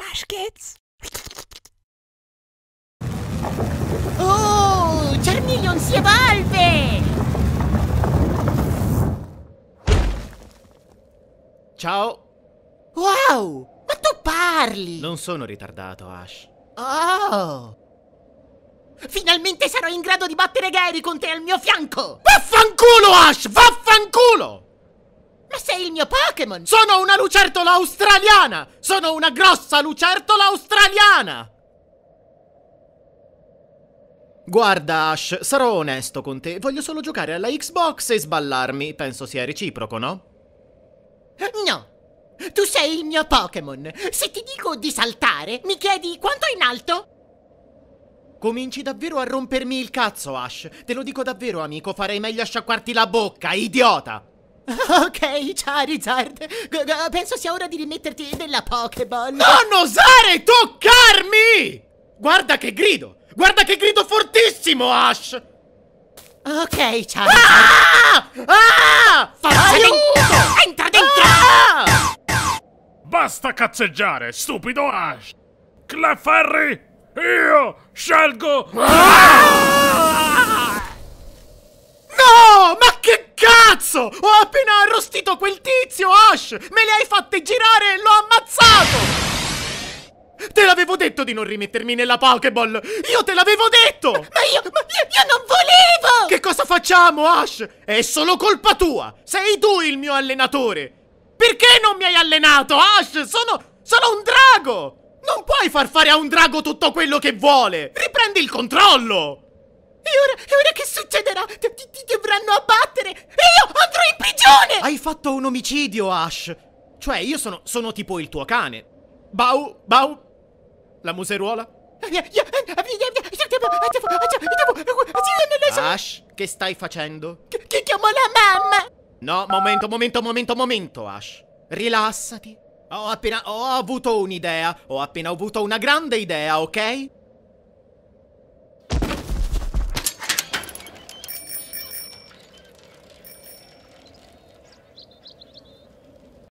Flash Kids. Oh, Charmeleon si evolve! Ciao! Wow! Ma tu parli! Non sono ritardato, Ash. Oh! Finalmente sarò in grado di battere Gary con te al mio fianco! Vaffanculo, Ash! Vaffanculo! Ma sei il mio Pokémon! Sono una lucertola australiana! Sono una grossa lucertola australiana! Guarda Ash, sarò onesto con te, voglio solo giocare alla Xbox e sballarmi, penso sia reciproco, no? No, tu sei il mio Pokémon. Se ti dico di saltare, mi chiedi quanto è in alto? Cominci davvero a rompermi il cazzo, Ash. Te lo dico davvero, amico, farei meglio a sciacquarti la bocca, idiota! Ok, Charizard, g penso sia ora di rimetterti nella Pokéball. Non osare toccarmi! Guarda che grido! Guarda che grido fortissimo, Ash! Ok, Charizard. Ah! Ah! dentro! Entra dentro! Ah! Basta cazzeggiare, stupido Ash! Clefairy, io scelgo... Ah! Cazzo! Ho appena arrostito quel tizio, Ash! Me le hai fatte girare e l'ho ammazzato! Te l'avevo detto di non rimettermi nella Pokéball! Io te l'avevo detto! Ma, io, ma io, io, non volevo! Che cosa facciamo, Ash? È solo colpa tua! Sei tu il mio allenatore! Perché non mi hai allenato, Ash? Sono, sono un drago! Non puoi far fare a un drago tutto quello che vuole! Riprendi il controllo! succederà? Ti, ti, ti dovranno abbattere! E io andrò in prigione! Hai fatto un omicidio, Ash! Cioè, io sono, sono tipo il tuo cane. Bau, bau, la museruola. Ash, che stai facendo? Ti chiamo la mamma! No, momento, momento, momento, momento, Ash. Rilassati. Ho appena... ho avuto un'idea. Ho appena avuto una grande idea, ok?